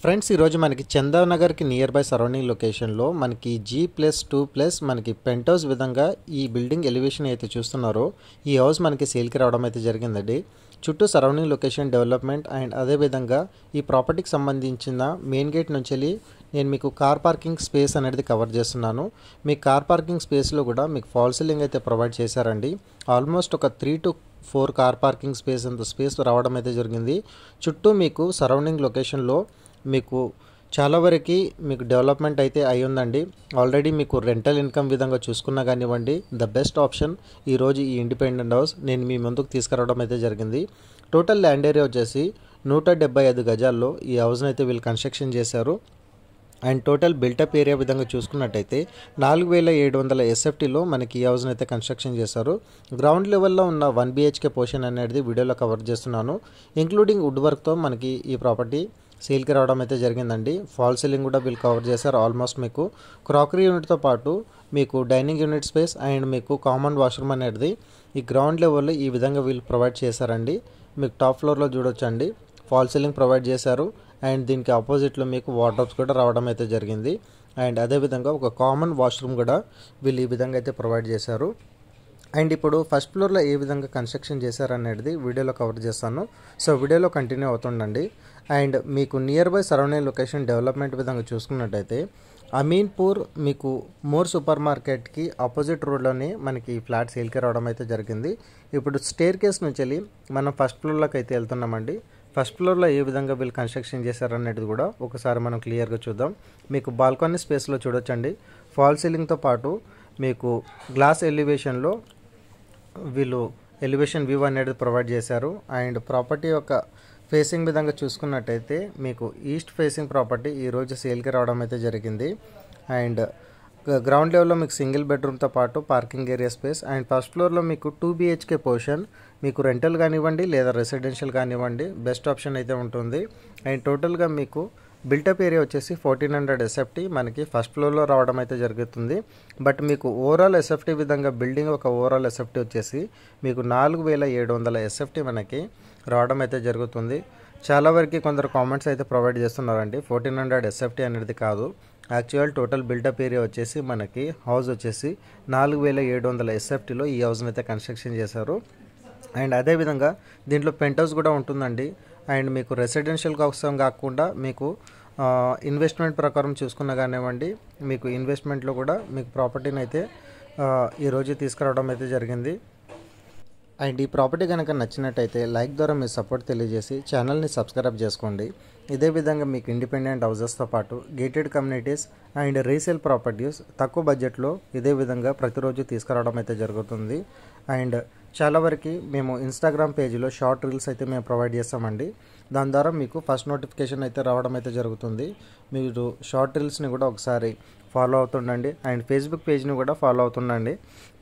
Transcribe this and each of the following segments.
friends ఈరోజు మనకి చందానగర్కి near by surrounding లొకేషన్లో మనకి జీ ప్లస్ టూ ప్లస్ మనకి పెంట్ హౌస్ విధంగా ఈ బిల్డింగ్ ఎలివేషన్ అయితే చూస్తున్నారో ఈ హౌస్ మనకి సేల్కి రావడం అయితే జరిగిందండి చుట్టూ సరౌండింగ్ లొకేషన్ డెవలప్మెంట్ అండ్ అదేవిధంగా ఈ ప్రాపర్టీకి సంబంధించిన మెయిన్ గేట్ నుంచి వెళ్ళి నేను మీకు కార్ పార్కింగ్ స్పేస్ అనేది కవర్ చేస్తున్నాను మీ కార్ పార్కింగ్ స్పేస్లో కూడా మీకు ఫాల్ సీలింగ్ అయితే ప్రొవైడ్ చేశారండి ఆల్మోస్ట్ ఒక three to four car parking space అంత స్పేస్ రావడం అయితే జరిగింది చుట్టూ మీకు సరౌండింగ్ లొకేషన్లో మీకు చాలా వరకు మీకు డెవలప్మెంట్ అయితే అయి ఉందండి ఆల్రెడీ మీకు రెంటల్ ఇన్కమ్ విధంగా చూసుకున్నా కానివ్వండి ద బెస్ట్ ఆప్షన్ ఈరోజు ఈ ఇండిపెండెంట్ హౌస్ నేను మీ ముందుకు తీసుకురావడం అయితే జరిగింది టోటల్ ల్యాండ్ ఏరియా వచ్చేసి నూట డెబ్బై ఐదు గజాల్లో ఈ హౌస్ని అయితే వీళ్ళు కన్స్ట్రక్షన్ చేశారు అండ్ టోటల్ బిల్టప్ ఏరియా విధంగా చూసుకున్నట్టయితే నాలుగు వేల ఏడు వందల ఎస్ఎఫ్టీలో మనకి ఈ హౌస్ని అయితే కన్స్ట్రక్షన్ చేశారు గ్రౌండ్ లెవెల్లో ఉన్న వన్ బీహెచ్కే పోర్షన్ అనేది వీడియోలో కవర్ చేస్తున్నాను ఇంక్లూడింగ్ వుడ్ వర్క్తో మనకి ఈ ప్రాపర్టీ సేల్కి రావడం అయితే జరిగిందండి ఫాల్ సీలింగ్ కూడా వీళ్ళు కవర్ చేశారు ఆల్మోస్ట్ మీకు క్రాకరీ యూనిట్తో పాటు మీకు డైనింగ్ యూనిట్ స్పేస్ అండ్ మీకు కామన్ వాష్రూమ్ అనేది ఈ గ్రౌండ్ లెవెల్లో ఈ విధంగా వీళ్ళు ప్రొవైడ్ చేశారండి మీకు టాప్ ఫ్లోర్లో చూడొచ్చండి ఫాల్ సీలింగ్ ప్రొవైడ్ చేశారు అండ్ దీనికి ఆపోజిట్లో మీకు వార్డ్రోబ్స్ కూడా రావడం అయితే జరిగింది అండ్ అదేవిధంగా ఒక కామన్ వాష్రూమ్ కూడా వీళ్ళు ఈ విధంగా అయితే ప్రొవైడ్ చేశారు అండ్ ఇప్పుడు ఫస్ట్ ఫ్లోర్లో ఏ విధంగా కన్స్ట్రక్షన్ చేశారనేది వీడియోలో కవర్ చేస్తాను సో వీడియోలో కంటిన్యూ అవుతుండండి అండ్ మీకు near by surrounding location development విధంగా చూసుకున్నట్టయితే అమీన్పూర్ మీకు మోర్ సూపర్ మార్కెట్కి ఆపోజిట్ రోడ్లోనే మనకి ఫ్లాట్ సేల్కి రావడం అయితే జరిగింది ఇప్పుడు స్టేర్ కేస్ నుంచి వెళ్ళి మనం ఫస్ట్ ఫ్లోర్లోకి అయితే వెళ్తున్నామండి ఫస్ట్ ఫ్లోర్లో ఏ విధంగా వీళ్ళు కన్స్ట్రక్షన్ చేశారనేది కూడా ఒకసారి మనం క్లియర్గా చూద్దాం మీకు బాల్కనీ స్పేస్లో చూడొచ్చండి ఫాల్ సీలింగ్తో పాటు మీకు గ్లాస్ ఎలివేషన్లో వీళ్ళు ఎలివేషన్ వ్యూ అనేది ప్రొవైడ్ చేశారు అండ్ ప్రాపర్టీ యొక్క ఫేసింగ్ విధంగా చూసుకున్నట్టయితే మీకు ఈస్ట్ ఫేసింగ్ ప్రాపర్టీ ఈరోజు సేల్కి రావడం అయితే జరిగింది అండ్ గ్రౌండ్ లెవెల్లో మీకు సింగిల్ బెడ్రూమ్తో పాటు parking area space and first ఫ్లోర్లో మీకు టూ బీహెచ్కే పోర్షన్ మీకు రెంటల్ కానివ్వండి లేదా రెసిడెన్షియల్ కానివ్వండి బెస్ట్ ఆప్షన్ అయితే ఉంటుంది అండ్ టోటల్గా మీకు బిల్టప్ ఏరియా వచ్చేసి ఫోర్టీన్ హండ్రెడ్ ఎస్ఎఫ్టీ మనకి ఫస్ట్ ఫ్లోర్లో రావడం అయితే జరుగుతుంది బట్ మీకు ఓవరాల్ ఎస్ఎఫ్టీ విధంగా బిల్డింగ్ ఒక ఓవరాల్ ఎస్ఎఫ్టీ వచ్చేసి మీకు నాలుగు వేల ఏడు వందల ఎస్ఎఫ్టీ మనకి రావడం అయితే జరుగుతుంది చాలా వరకు కొందరు కామెంట్స్ అయితే ప్రొవైడ్ చేస్తున్నారండి ఫోర్టీన్ హండ్రెడ్ ఎస్ఎఫ్టీ అనేది కాదు యాక్చువల్ టోటల్ బిల్డప్ ఏరియా వచ్చేసి మనకి హౌస్ వచ్చేసి నాలుగు వేల ఏడు వందల ఎస్ఎఫ్టీలో ఈ హౌస్ని అయితే కన్స్ట్రక్షన్ చేశారు అండ్ అదేవిధంగా దీంట్లో పెంట్ హౌస్ కూడా ఉంటుందండి అండ్ మీకు రెసిడెన్షియల్ కోసం కాకుండా మీకు ఇన్వెస్ట్మెంట్ ప్రకారం చూసుకున్న కానివ్వండి మీకు ఇన్వెస్ట్మెంట్లో కూడా మీకు ప్రాపర్టీని అయితే ఈరోజు తీసుకురావడం అయితే జరిగింది అండ్ ఈ ప్రాపర్టీ కనుక నచ్చినట్టయితే లైక్ ద్వారా మీ సపోర్ట్ తెలియజేసి ఛానల్ని సబ్స్క్రైబ్ చేసుకోండి ఇదే విధంగా మీకు ఇండిపెండెంట్ హౌజెస్తో పాటు gated communities and resale properties తక్కువ బడ్జెట్లో ఇదే విధంగా ప్రతిరోజు తీసుకురావడం అయితే జరుగుతుంది అండ్ చాలా వరకు మేము ఇన్స్టాగ్రామ్ పేజీలో షార్ట్ రీల్స్ అయితే మేము ప్రొవైడ్ చేస్తామండి దాని ద్వారా మీకు ఫస్ట్ నోటిఫికేషన్ అయితే రావడం అయితే జరుగుతుంది మీరు షార్ట్ రీల్స్ని కూడా ఒకసారి ఫాలో అవుతుండండి అండ్ ఫేస్బుక్ పేజ్ని కూడా ఫాలో అవుతుండండి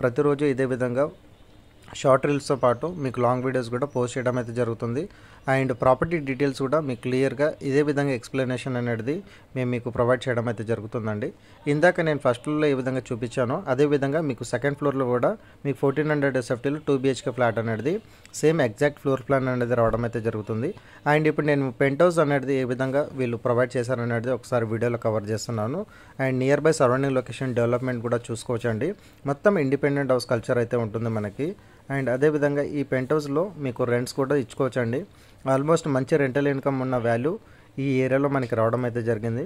ప్రతిరోజు ఇదే విధంగా షార్ట్ రీల్స్తో పాటు మీకు లాంగ్ వీడియోస్ కూడా పోస్ట్ చేయడం అయితే జరుగుతుంది అండ్ ప్రాపర్టీ డీటెయిల్స్ కూడా మీకు క్లియర్గా ఇదే విధంగా ఎక్స్ప్లెనేషన్ అనేది మేము మీకు ప్రొవైడ్ చేయడం అయితే జరుగుతుందండి ఇందాక నేను ఫస్ట్ ఫ్లోర్లో ఏ విధంగా చూపించానో అదేవిధంగా మీకు సెకండ్ ఫ్లోర్లో కూడా మీకు ఫోర్టీన్ హండ్రెడ్ ఎస్ఎఫ్టీలో టూ బీహెచ్కే ఫ్లాట్ అనేది సేమ్ ఎగ్జాక్ట్ ఫ్లోర్ ప్లాన్ అనేది రావడం అయితే జరుగుతుంది అండ్ ఇప్పుడు నేను పెంట్ హౌస్ అనేది ఏ విధంగా వీళ్ళు ప్రొవైడ్ చేశారనేది ఒకసారి వీడియోలో కవర్ చేస్తున్నాను and near by surrounding location development కూడా చూసుకోవచ్చండి మొత్తం ఇండిపెండెంట్ హౌస్ కల్చర్ అయితే ఉంటుంది మనకి అండ్ అదేవిధంగా ఈ పెంట్ హౌస్లో మీకు రెంట్స్ కూడా ఇచ్చుకోవచ్చండి ఆల్మోస్ట్ మంచి రెంటల్ ఇన్కమ్ ఉన్న వాల్యూ ఈ ఏరియాలో మనకి రావడం అయితే జరిగింది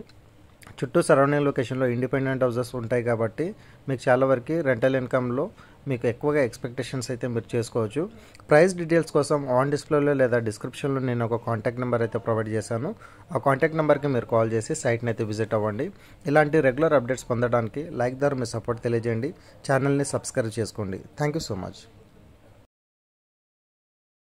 చుట్టూ సరౌండింగ్ లొకేషన్లో ఇండిపెండెంట్ హౌసెస్ ఉంటాయి కాబట్టి మీకు చాలా వరకు రెంటల్ ఇన్కమ్లో మీకు ఎక్కువగా ఎక్స్పెక్టేషన్స్ అయితే మీరు చేసుకోవచ్చు ప్రైస్ డీటెయిల్స్ కోసం ఆన్ డిస్ప్లేలో లేదా డిస్క్రిప్షన్లో నేను ఒక కాంటాక్ట్ నెంబర్ అయితే ప్రొవైడ్ చేశాను ఆ కాంటాక్ట్ నెంబర్కి మీరు కాల్ చేసి సైట్ని అయితే విజిట్ అవ్వండి ఇలాంటి రెగ్యులర్ అప్డేట్స్ పొందడానికి లైక్ ద్వారా మీ సపోర్ట్ తెలియజేయండి ఛానల్ని సబ్స్క్రైబ్ చేసుకోండి థ్యాంక్ యూ సో మచ్